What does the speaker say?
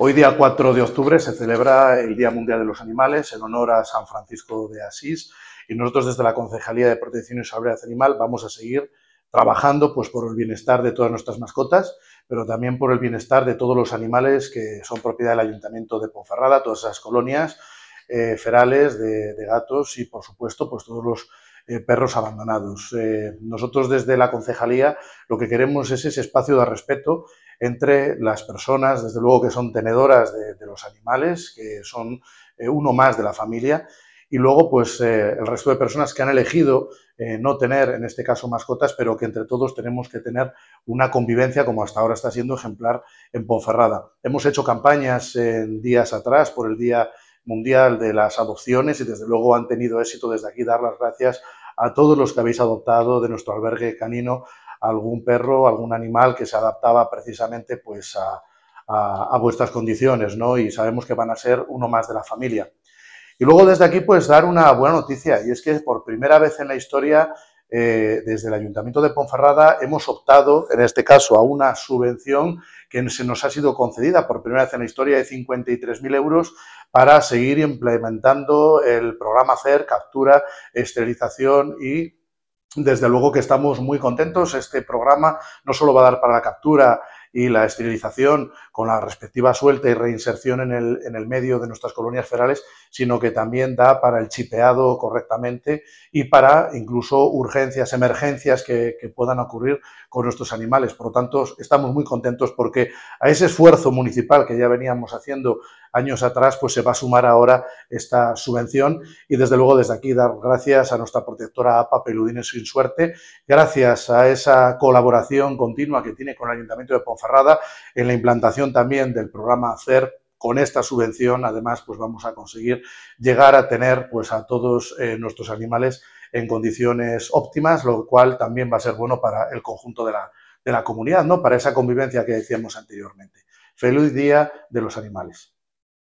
Hoy día 4 de octubre se celebra el Día Mundial de los Animales en honor a San Francisco de Asís y nosotros desde la Concejalía de Protección y Salubridad Animal vamos a seguir trabajando pues, por el bienestar de todas nuestras mascotas, pero también por el bienestar de todos los animales que son propiedad del Ayuntamiento de Ponferrada, todas esas colonias eh, ferales de, gatos y, por supuesto, pues todos los eh, perros abandonados. Eh, nosotros desde la concejalía lo que queremos es ese espacio de respeto entre las personas, desde luego que son tenedoras de, los animales, que son eh, uno más de la familia, y luego pues el resto de personas que han elegido no tener, en este caso, mascotas, pero que entre todos tenemos que tener una convivencia como hasta ahora está siendo ejemplar en Ponferrada. Hemos hecho campañas en días atrás por el Día Mundial de las Adopciones y desde luego han tenido éxito desde aquí dar las gracias a todos los que habéis adoptado de nuestro albergue canino algún perro, algún animal que se adaptaba precisamente pues a, vuestras condiciones, ¿no? Y sabemos que van a ser uno más de la familia. Y luego desde aquí pues dar una buena noticia y es que por primera vez en la historia eh, desde el Ayuntamiento de Ponferrada hemos optado, en este caso, a una subvención que se nos ha sido concedida por primera vez en la historia de 53.000 euros para seguir implementando el programa CER, captura, esterilización y desde luego que estamos muy contentos. Este programa no solo va a dar para la captura y la esterilización con la respectiva suelta y reinserción en el, medio de nuestras colonias ferales, sino que también da para el chipeado correctamente y para incluso urgencias, emergencias que, que puedan ocurrir con nuestros animales. Por lo tanto, estamos muy contentos porque a ese esfuerzo municipal que ya veníamos haciendo años atrás, pues se va a sumar ahora esta subvención. Y desde luego desde aquí dar gracias a nuestra protectora APA Peludines Sin Suerte, gracias a esa colaboración continua que tiene con el Ayuntamiento de Ponferrada en la implantación también del programa hacer con esta subvención, además, pues vamos a conseguir llegar a tener pues a todos eh, nuestros animales en condiciones óptimas, lo cual también va a ser bueno para el conjunto de la, comunidad, ¿no? Para esa convivencia que decíamos anteriormente. Feliz Día de los Animales.